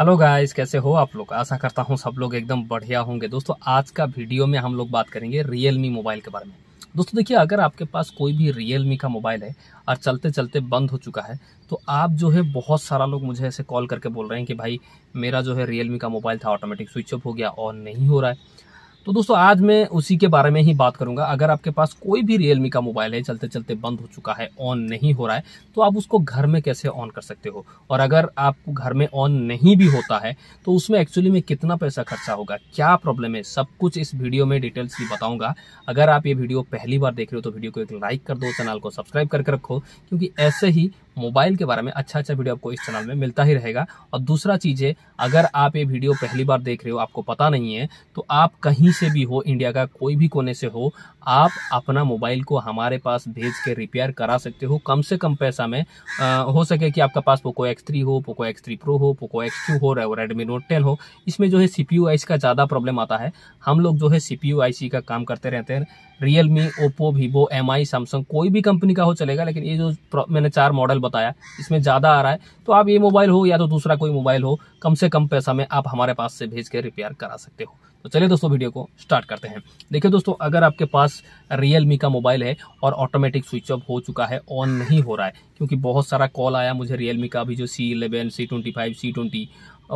hello guys कैसे हो आप लोग आशा करता हूँ सब लोग एकदम बढ़िया होंगे दोस्तों आज का वीडियो में हम लोग बात करेंगे रियलमी मोबाइल के बारे में दोस्तों देखिए अगर आपके पास कोई भी रियलमी का मोबाइल है और चलते चलते बंद हो चुका है तो आप जो है बहुत सारा लोग मुझे ऐसे कॉल करके बोल रहे हैं कि भाई मेरा जो है रियलमी का मोबाइल था ऑटोमेटिक स्विच ऑफ हो गया ऑन नहीं हो रहा है तो दोस्तों आज मैं उसी के बारे में ही बात करूंगा अगर आपके पास कोई भी रियलमी का मोबाइल है चलते चलते बंद हो चुका है ऑन नहीं हो रहा है तो आप उसको घर में कैसे ऑन कर सकते हो और अगर आप घर में ऑन नहीं भी होता है तो उसमें एक्चुअली में कितना पैसा खर्चा होगा क्या प्रॉब्लम है सब कुछ इस वीडियो में डिटेल्स भी बताऊंगा अगर आप ये वीडियो पहली बार देख रहे हो तो वीडियो को एक लाइक कर दो चैनल को सब्सक्राइब करके रखो क्योंकि ऐसे ही मोबाइल के बारे में अच्छा अच्छा वीडियो आपको इस चैनल में मिलता ही रहेगा और दूसरा चीज़ है अगर आप ये वीडियो पहली बार देख रहे हो आपको पता नहीं है तो आप कहीं से भी हो इंडिया का कोई भी कोने से हो आप अपना मोबाइल को हमारे पास भेज के रिपेयर करा सकते हो कम से कम पैसा में आ, हो सके कि आपका पास पोको एक्स थ्री हो पोको एक्स थ्री प्रो हो पोको एक्स टू हो रेडमी नोट टेन हो इसमें जो है सी पी का ज़्यादा प्रॉब्लम आता है हम लोग जो है सी पी का काम करते रहते हैं Realme Oppo Vivo M I Samsung कोई भी कंपनी का हो चलेगा लेकिन ये जो मैंने चार मॉडल बताया इसमें ज़्यादा आ रहा है तो आप ये मोबाइल हो या तो दूसरा कोई मोबाइल हो कम से कम पैसा में आप हमारे पास से भेज के रिपेयर करा सकते हो तो चलिए दोस्तों वीडियो को स्टार्ट करते हैं देखिए दोस्तों अगर आपके पास सिक्स रियल का मोबाइल है और ऑटोमेटिक स्विच ऑफ हो चुका है ऑन नहीं हो रहा है क्योंकि बहुत सारा कॉल आया मुझे रियल का अभी जो C eleven C twenty five C twenty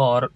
और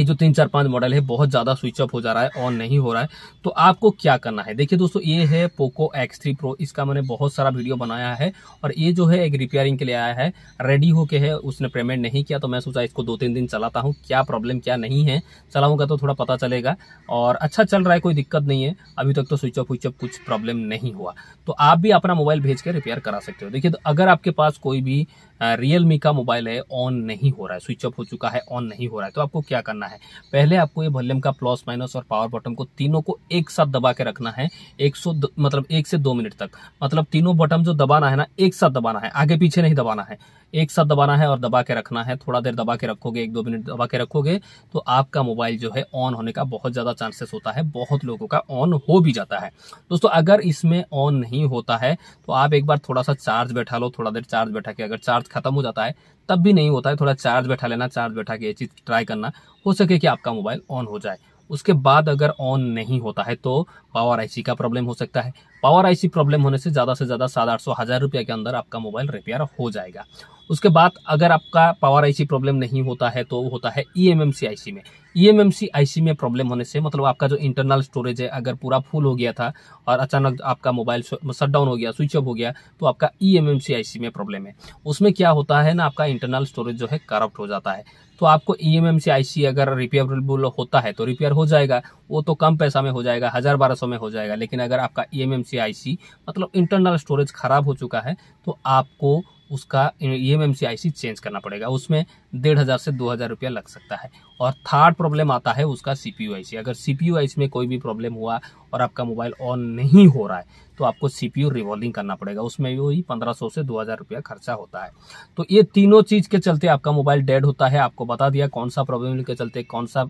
ये जो तीन चार पांच मॉडल है बहुत ज़्यादा स्विच ऑफ हो जा रहा है ऑन नहीं हो रहा है तो आपको क्या करना है देखिए दोस्तों ये है पोको एक्स थ्री प्रो इसका मैंने बहुत सारा वीडियो बनाया है और ये जो है एक रिपेयरिंग के लिए आया है रेडी होके है उसने पेमेंट नहीं किया तो मैं सोचा इसको दो तीन दिन चलाता हूँ क्या प्रॉब्लम क्या नहीं है चलाऊंगा तो थोड़ा पता चलेगा और अच्छा चल रहा है कोई दिक्कत नहीं है अभी तक तो स्विच ऑफ स्विच ऑफ कुछ प्रॉब्लम नहीं हुआ तो आप भी अपना मोबाइल भेज के रिपेयर करा सकते हो देखिये तो अगर आपके पास कोई भी रियलमी का मोबाइल है ऑन नहीं हो रहा है स्विच ऑफ हो चुका है ऑन नहीं हो रहा है तो आपको क्या करना है पहले आपको ये वॉल्यूम का प्लस माइनस और पावर बटन को तीनों को एक साथ दबा के रखना है एक सौ मतलब एक से दो मिनट तक मतलब तीनों बटन जो दबाना है ना एक साथ दबाना है आगे पीछे नहीं दबाना है एक साथ दबाना है और दबा के रखना है थोड़ा देर दबा के रखोगे एक दो मिनट दबा के रखोगे तो आपका मोबाइल जो है ऑन होने का बहुत ज़्यादा चांसेस होता है बहुत लोगों का ऑन हो भी जाता है दोस्तों अगर इसमें ऑन नहीं होता है तो आप एक बार थोड़ा सा चार्ज बैठा लो थोड़ा देर चार्ज बैठा के अगर चार्ज खत्म हो जाता है तब भी नहीं होता है थोड़ा चार्ज बैठा लेना चार्ज बैठा के ये चीज़ ट्राई करना हो सके कि आपका मोबाइल ऑन हो जाए उसके बाद अगर ऑन नहीं होता है तो पावर आईसी का प्रॉब्लम हो सकता है पावर आईसी प्रॉब्लम होने से ज़्यादा से ज़्यादा सात आठ सौ हज़ार रुपये के अंदर आपका मोबाइल रिपेयर हो जाएगा उसके बाद अगर आपका पावर आईसी प्रॉब्लम नहीं होता है तो होता है ई एम आईसी में ई e आईसी में प्रॉब्लम होने से मतलब आपका जो इंटरनल स्टोरेज है अगर पूरा फुल हो गया था और अचानक आपका मोबाइल शट डाउन हो गया स्विच ऑफ हो गया तो आपका ई e आईसी में प्रॉब्लम है उसमें क्या होता है ना आपका इंटरनल स्टोरेज जो है करप्ट हो जाता है तो आपको ई एम आईसी अगर रिपेयरबल होता है तो रिपेयर हो जाएगा वो तो कम पैसा में हो जाएगा हज़ार बारह सौ में हो जाएगा लेकिन अगर आपका ई e एम आईसी मतलब इंटरनल स्टोरेज खराब हो चुका है तो आपको उसका ई एम चेंज करना पड़ेगा उसमें डेढ़ हज़ार से दो हज़ार रुपया लग सकता है और थर्ड प्रॉब्लम आता है उसका सी पी अगर सी पी में कोई भी प्रॉब्लम हुआ और आपका मोबाइल ऑन नहीं हो रहा है तो आपको सीपीयू रिवॉल्विंग करना पड़ेगा उसमें भी वही सौ से हजार रुपया खर्चा होता है तो ये तीनों चीज के चलते आपका मोबाइल डेड होता है आपको बता दिया कौन सा प्रॉब्लम के चलते कौन सा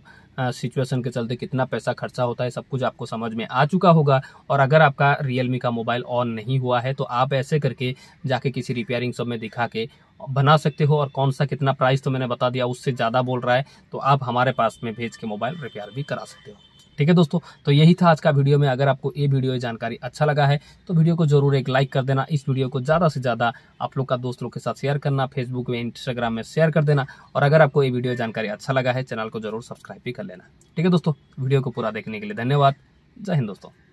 सिचुएशन के चलते कितना पैसा खर्चा होता है सब कुछ आपको समझ में आ चुका होगा और अगर आपका रियलमी का मोबाइल ऑन नहीं हुआ है तो आप ऐसे करके जाके किसी रिपेयरिंग शॉप में दिखा के बना सकते हो और कौन सा कितना प्राइस तो मैंने बता दिया उससे ज़्यादा बोल रहा है तो आप हमारे पास में भेज के मोबाइल रिपेयर भी करा सकते हो ठीक है दोस्तों तो यही था आज का वीडियो में अगर आपको ये वीडियो जानकारी अच्छा लगा है तो वीडियो को जरूर एक लाइक कर देना इस वीडियो को ज़्यादा से ज़्यादा आप लोग का दोस्तों के साथ शेयर करना फेसबुक में इंस्टाग्राम में शेयर कर देना और अगर आपको ये वीडियो जानकारी अच्छा लगा है चैनल को जरूर सब्सक्राइब भी कर लेना ठीक है दोस्तों वीडियो को पूरा देखने के लिए धन्यवाद जय हिंद दोस्तों